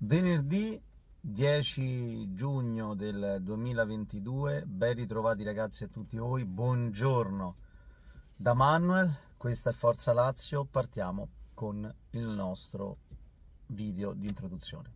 Venerdì 10 giugno del 2022, ben ritrovati ragazzi a tutti voi, buongiorno da Manuel, questa è Forza Lazio, partiamo con il nostro video di introduzione.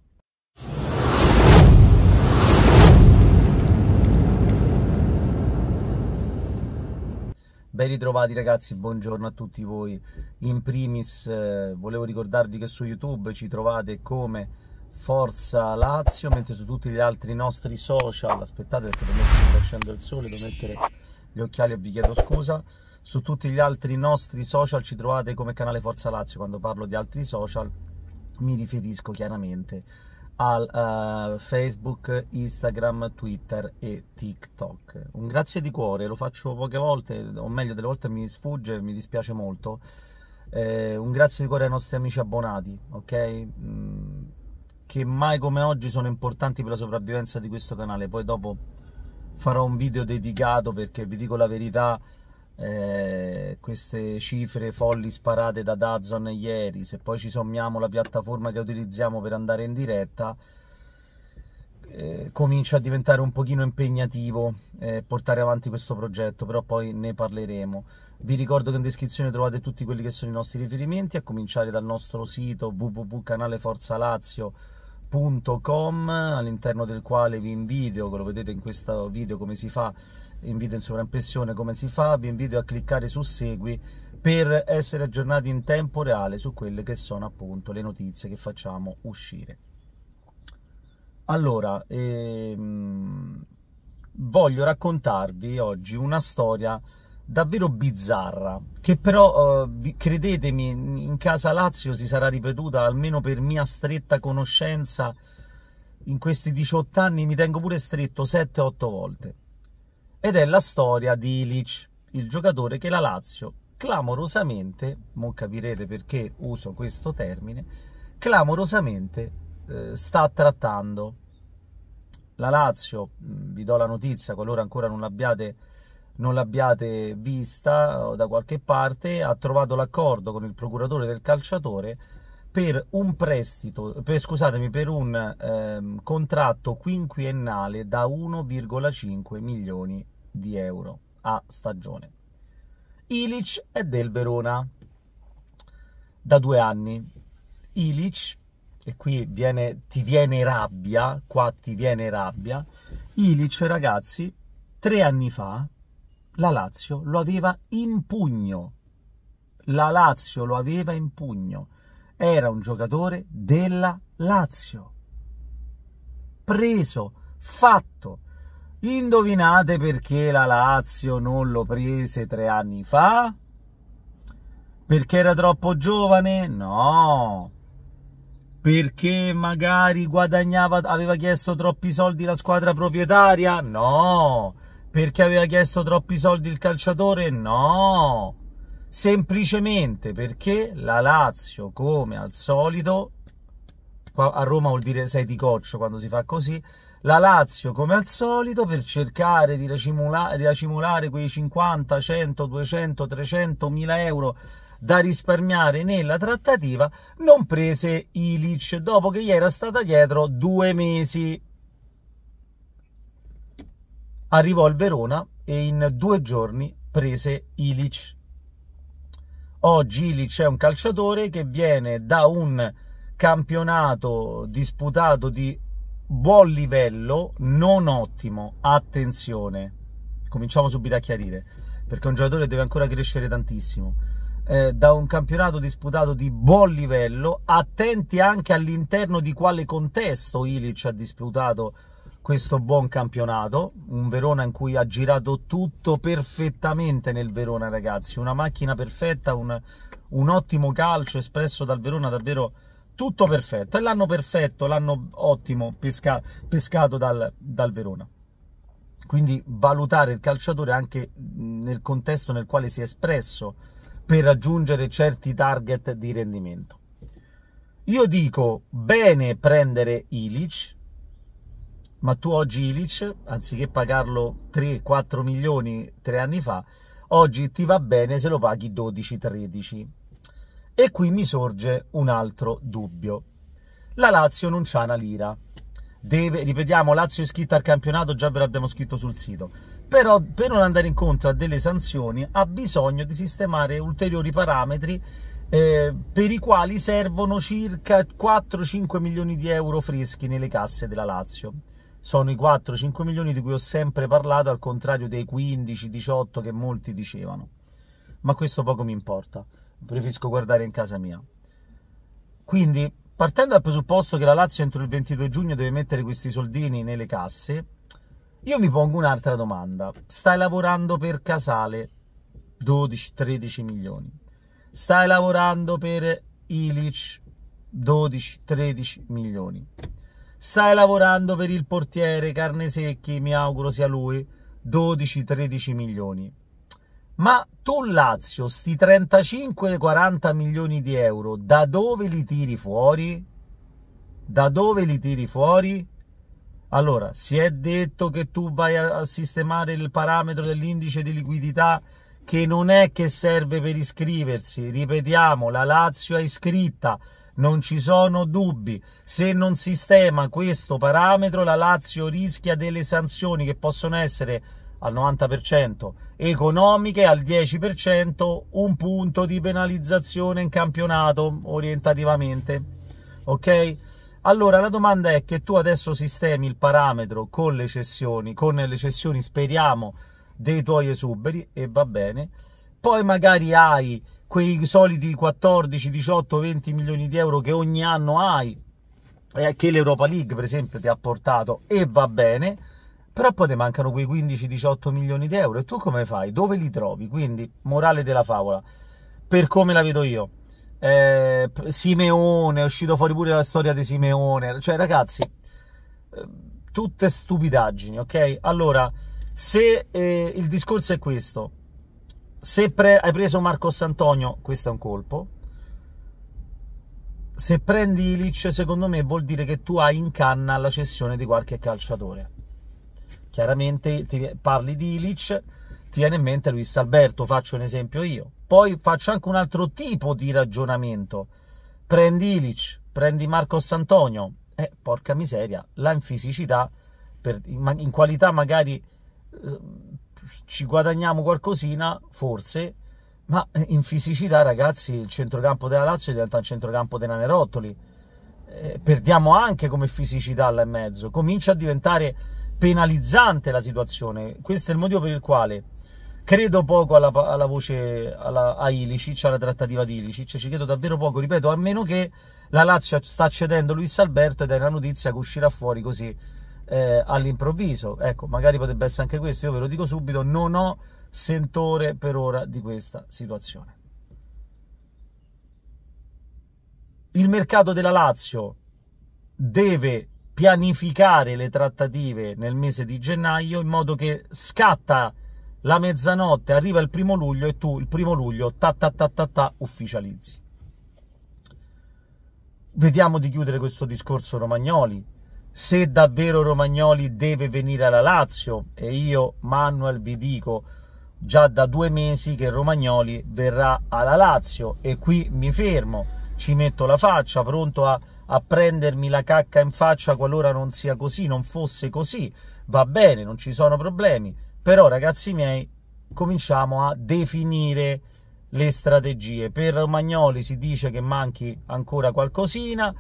Ben ritrovati ragazzi, buongiorno a tutti voi. In primis eh, volevo ricordarvi che su YouTube ci trovate come Forza Lazio, mentre su tutti gli altri nostri social, aspettate perché per me sta uscendo il sole, devo mettere gli occhiali e vi chiedo scusa, su tutti gli altri nostri social ci trovate come canale Forza Lazio, quando parlo di altri social mi riferisco chiaramente al uh, Facebook, Instagram, Twitter e TikTok. Un grazie di cuore, lo faccio poche volte, o meglio delle volte mi sfugge, mi dispiace molto. Eh, un grazie di cuore ai nostri amici abbonati, ok? Mm che mai come oggi sono importanti per la sopravvivenza di questo canale. Poi dopo farò un video dedicato perché vi dico la verità, eh, queste cifre folli sparate da Dazon ieri, se poi ci sommiamo la piattaforma che utilizziamo per andare in diretta, eh, comincia a diventare un pochino impegnativo eh, portare avanti questo progetto, però poi ne parleremo. Vi ricordo che in descrizione trovate tutti quelli che sono i nostri riferimenti, a cominciare dal nostro sito www.canaleforzalazio.com all'interno del quale vi invito, lo vedete in questo video come si fa, invito in sovraimpressione come si fa, vi invito a cliccare su segui per essere aggiornati in tempo reale su quelle che sono appunto le notizie che facciamo uscire. Allora, ehm, voglio raccontarvi oggi una storia davvero bizzarra, che però, eh, credetemi, in casa Lazio si sarà ripetuta, almeno per mia stretta conoscenza, in questi 18 anni mi tengo pure stretto 7-8 volte. Ed è la storia di Ilic, il giocatore che la Lazio clamorosamente, non capirete perché uso questo termine, clamorosamente eh, sta trattando. La Lazio, vi do la notizia, qualora ancora non l'abbiate non l'abbiate vista da qualche parte, ha trovato l'accordo con il procuratore del calciatore per un prestito, per, scusatemi, per un eh, contratto quinquennale da 1,5 milioni di euro a stagione. Ilic è del Verona da due anni. Ilic, e qui viene, ti viene rabbia, qua ti viene rabbia. Ilic, ragazzi, tre anni fa la Lazio lo aveva in pugno. La Lazio lo aveva in pugno. Era un giocatore della Lazio. Preso, fatto. Indovinate perché la Lazio non lo prese tre anni fa? Perché era troppo giovane? No. Perché magari guadagnava, aveva chiesto troppi soldi la squadra proprietaria? No perché aveva chiesto troppi soldi il calciatore? No! Semplicemente perché la Lazio, come al solito, qua a Roma vuol dire sei di coccio quando si fa così, la Lazio, come al solito, per cercare di racimula racimolare quei 50, 100, 200, 300 mila euro da risparmiare nella trattativa, non prese Ilic dopo che gli era stata dietro due mesi arrivò al Verona e in due giorni prese Ilic. Oggi Ilic è un calciatore che viene da un campionato disputato di buon livello, non ottimo, attenzione, cominciamo subito a chiarire, perché un giocatore deve ancora crescere tantissimo, eh, da un campionato disputato di buon livello, attenti anche all'interno di quale contesto Ilic ha disputato questo buon campionato, un Verona in cui ha girato tutto perfettamente nel Verona ragazzi, una macchina perfetta, un, un ottimo calcio espresso dal Verona davvero tutto perfetto, è l'anno perfetto, l'anno ottimo pesca, pescato dal, dal, Verona. Quindi valutare il calciatore anche nel contesto nel quale si è espresso per raggiungere certi target di rendimento. Io dico bene prendere Ilic, ma tu oggi Ilic, anziché pagarlo 3-4 milioni tre anni fa, oggi ti va bene se lo paghi 12-13. E qui mi sorge un altro dubbio. La Lazio non c'ha una lira. Deve, ripetiamo, Lazio è iscritta al campionato, già ve l'abbiamo scritto sul sito. Però per non andare incontro a delle sanzioni ha bisogno di sistemare ulteriori parametri eh, per i quali servono circa 4-5 milioni di euro freschi nelle casse della Lazio sono i 4-5 milioni di cui ho sempre parlato, al contrario dei 15-18 che molti dicevano. Ma questo poco mi importa, preferisco guardare in casa mia. Quindi, partendo dal presupposto che la Lazio entro il 22 giugno deve mettere questi soldini nelle casse, io mi pongo un'altra domanda. Stai lavorando per Casale 12-13 milioni. Stai lavorando per Ilic 12-13 milioni stai lavorando per il portiere Carne Secchi, mi auguro sia lui, 12-13 milioni. Ma tu Lazio, sti 35-40 milioni di euro, da dove li tiri fuori? Da dove li tiri fuori? Allora, si è detto che tu vai a sistemare il parametro dell'indice di liquidità che non è che serve per iscriversi. Ripetiamo, la Lazio è iscritta, non ci sono dubbi. Se non sistema questo parametro, la Lazio rischia delle sanzioni che possono essere al 90% economiche, al 10% un punto di penalizzazione in campionato orientativamente. Ok? Allora la domanda è che tu adesso sistemi il parametro con le cessioni, con le cessioni speriamo dei tuoi esuberi e va bene. Poi magari hai quei soliti 14, 18, 20 milioni di euro che ogni anno hai, eh, che l'Europa League per esempio ti ha portato e va bene, però poi ti mancano quei 15-18 milioni di euro e tu come fai? Dove li trovi? Quindi, morale della favola, per come la vedo io. Eh, Simeone, è uscito fuori pure la storia di Simeone, cioè ragazzi, eh, tutte stupidaggini, ok? Allora, se eh, il discorso è questo, se pre hai preso Marcos Antonio, questo è un colpo. Se prendi Ilic, secondo me vuol dire che tu hai in canna la cessione di qualche calciatore. Chiaramente ti parli di Ilic, ti viene in mente Luis Alberto, faccio un esempio io. Poi faccio anche un altro tipo di ragionamento. Prendi Ilic, prendi Marcos Antonio, eh, porca miseria, là in fisicità, per, in, in qualità magari eh, ci guadagniamo qualcosina, forse, ma in fisicità, ragazzi, il centrocampo della Lazio diventa un centrocampo dei nanerottoli. Eh, perdiamo anche come fisicità là in mezzo. Comincia a diventare penalizzante la situazione. Questo è il motivo per il quale credo poco alla, alla voce alla, a Ilicic, alla trattativa di Ilicic, ci credo davvero poco, ripeto, a meno che la Lazio sta cedendo Luis Alberto ed è una notizia che uscirà fuori così eh, all'improvviso. Ecco, magari potrebbe essere anche questo, io ve lo dico subito, non ho sentore per ora di questa situazione. Il mercato della Lazio deve pianificare le trattative nel mese di gennaio in modo che scatta la mezzanotte, arriva il primo luglio e tu il primo luglio ta ta ta ta ta ufficializzi. Vediamo di chiudere questo discorso Romagnoli, se davvero Romagnoli deve venire alla Lazio e io Manuel vi dico già da due mesi che Romagnoli verrà alla Lazio e qui mi fermo, ci metto la faccia, pronto a, a prendermi la cacca in faccia qualora non sia così, non fosse così, va bene, non ci sono problemi, però ragazzi miei cominciamo a definire le strategie. Per Romagnoli si dice che manchi ancora qualcosina,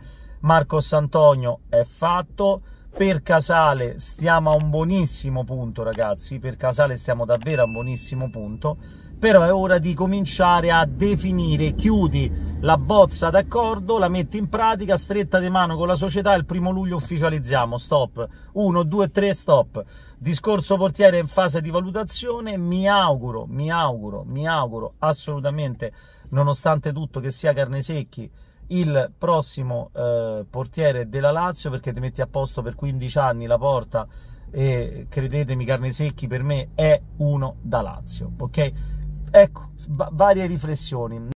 Marcos Antonio è fatto, per Casale stiamo a un buonissimo punto ragazzi, per Casale stiamo davvero a un buonissimo punto, però è ora di cominciare a definire, chiudi la bozza d'accordo, la metti in pratica, stretta di mano con la società, il primo luglio ufficializziamo, stop, 1, 2, 3, stop. Discorso portiere in fase di valutazione, mi auguro, mi auguro, mi auguro assolutamente, nonostante tutto che sia carne secchi, il prossimo eh, portiere della Lazio perché ti metti a posto per 15 anni la porta e credetemi carne secchi per me è uno da Lazio ok ecco varie riflessioni